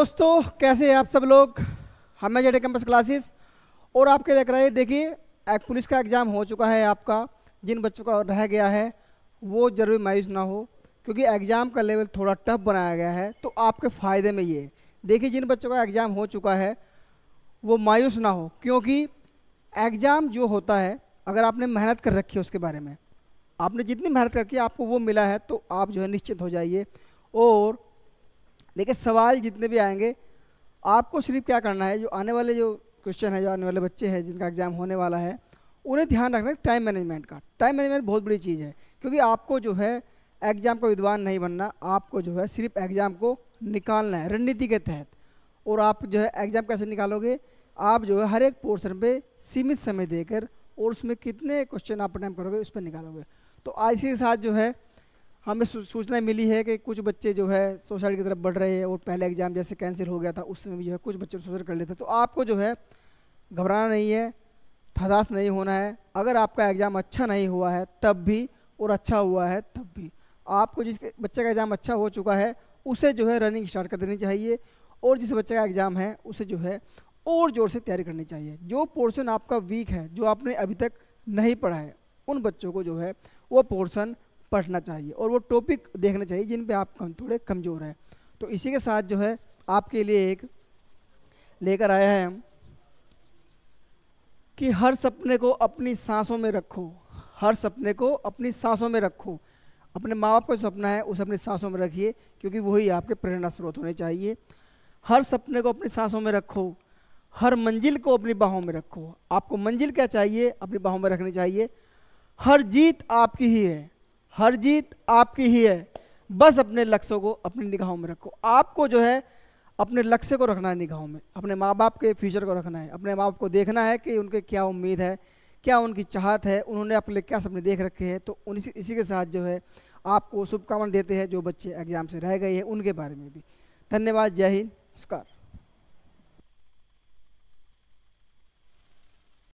दोस्तों कैसे हैं आप सब लोग हम हैं जेडे कैंपस क्लासेस और आपके लेकर आए देखिए एक पुलिस का एग्ज़ाम हो चुका है आपका जिन बच्चों का रह गया है वो जरूर मायूस ना हो क्योंकि एग्ज़ाम का लेवल थोड़ा टफ बनाया गया है तो आपके फ़ायदे में ये देखिए जिन बच्चों का एग्ज़ाम हो चुका है वो मायूस ना हो क्योंकि एग्ज़ाम जो होता है अगर आपने मेहनत कर रखी है उसके बारे में आपने जितनी मेहनत करके आपको वो मिला है तो आप जो है निश्चित हो जाइए और देखिए सवाल जितने भी आएंगे आपको सिर्फ क्या करना है जो आने वाले जो क्वेश्चन है जो आने वाले बच्चे हैं जिनका एग्ज़ाम होने वाला है उन्हें ध्यान रखना है टाइम मैनेजमेंट का टाइम मैनेजमेंट बहुत बड़ी चीज़ है क्योंकि आपको जो है एग्ज़ाम का विद्वान नहीं बनना आपको जो है सिर्फ एग्ज़ाम को निकालना है रणनीति के तहत और आप जो है एग्ज़ाम कैसे निकालोगे आप जो है हर एक पोर्सन पे सीमित समय देकर और उसमें कितने क्वेश्चन आप अटैम्प करोगे उस पर निकालोगे तो आज के साथ जो है हमें सूचना मिली है कि कुछ बच्चे जो है सोसाइड की तरफ बढ़ रहे हैं और पहले एग्ज़ाम जैसे कैंसिल हो गया था उस समय भी जो है कुछ बच्चे सुसाइड कर लेते तो आपको जो है घबराना नहीं है हताश नहीं होना है अगर आपका एग्ज़ाम अच्छा नहीं हुआ है तब भी और अच्छा हुआ है तब भी आपको जिस बच्चे का एग्ज़ाम अच्छा हो चुका है उसे जो है रनिंग स्टार्ट कर देनी चाहिए और जिस बच्चे का एग्ज़ाम है उसे जो है और ज़ोर से तैयारी करनी चाहिए जो पोर्शन आपका वीक है जो आपने अभी तक नहीं पढ़ा है उन बच्चों को जो है वो पोर्शन पढ़ना चाहिए और वो टॉपिक देखना चाहिए जिन पे आप कम थोड़े कमज़ोर हैं तो इसी के साथ जो है आपके लिए एक लेकर आया है हम कि हर सपने को अपनी सांसों में रखो हर सपने को अपनी सांसों में रखो अपने माँ बाप का जो सपना है उसे अपनी सांसों में रखिए क्योंकि वही आपके प्रेरणा स्रोत होने चाहिए हर सपने को अपनी सांसों में रखो हर मंजिल को अपनी बाहों में रखो आपको मंजिल क्या चाहिए अपनी बाहों में रखनी चाहिए हर जीत आपकी ही है हर जीत आपकी ही है बस अपने लक्ष्य को अपनी निगाहों में रखो आपको जो है अपने लक्ष्य को रखना है निगाहों में अपने माँ बाप के फ्यूचर को रखना है अपने माँ बाप को देखना है कि उनके क्या उम्मीद है क्या उनकी चाहत है उन्होंने अपने लिए क्या सपने देख रखे हैं तो उन इसी के साथ जो है आपको शुभकामना देते हैं जो बच्चे एग्जाम से रह गए हैं उनके बारे में भी धन्यवाद जय हिंद नमस्कार